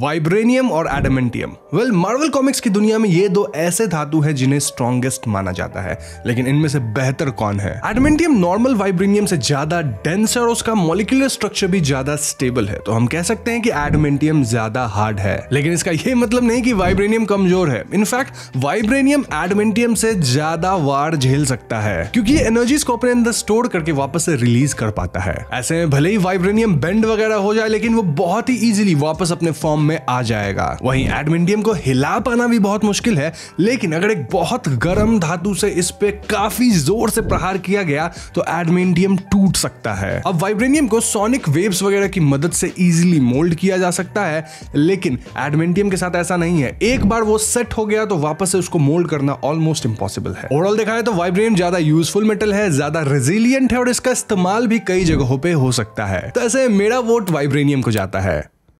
vibranium और adamantium well Marvel comics की दुनिया में ये दो ऐसे धातु हैं जिन्हें स्ट्रॉन्गेस्ट माना जाता है लेकिन इनमें से बेहतर कौन है एडमेंटियम नॉर्मल वाइब्रेनियम से ज्यादा डेंस है और उसका मोलिकुलर स्ट्रक्चर भी ज्यादा स्टेबल है तो हम कह सकते हैं कि एडमेंटियम ज्यादा हार्ड है लेकिन इसका यह मतलब नहीं कि वाइब्रेनियम कमजोर है इनफैक्ट वाइब्रेनियम एडमेंटियम से ज्यादा वार झेल सकता है क्योंकि ये एनर्जीज को अपने अंदर स्टोर करके वापस से रिलीज कर पाता है ऐसे में भले ही वाइब्रेनियम बेंड वगैरह हो जाए लेकिन वो बहुत ही इजिली वापस अपने फॉर्म में आ जाएगा वहीं एडमिंडियम को हिला पाना भी बहुत मुश्किल है लेकिन अगर एक बहुत गर्म धातु से इस पे काफी जोर से प्रहार किया गया तो एडमिंडियम टूट सकता है अब वाइब्रेनियम को सोनिक वेव्स वगैरह की मदद से इजिली मोल्ड किया जा सकता है लेकिन एडमिंडियम के साथ ऐसा नहीं है एक बार वो सेट हो गया तो वापस से उसको मोल्ड करना ऑलमोस्ट इम्पॉसिबल है ओवरऑल देखा है तो वाइब्रेनियम ज्यादा यूजफुल मेटल है ज्यादा रेजिलियंट है और इसका इस्तेमाल भी कई जगहों पे हो सकता है तो ऐसे मेरा वोट वाइब्रेनियम को जाता है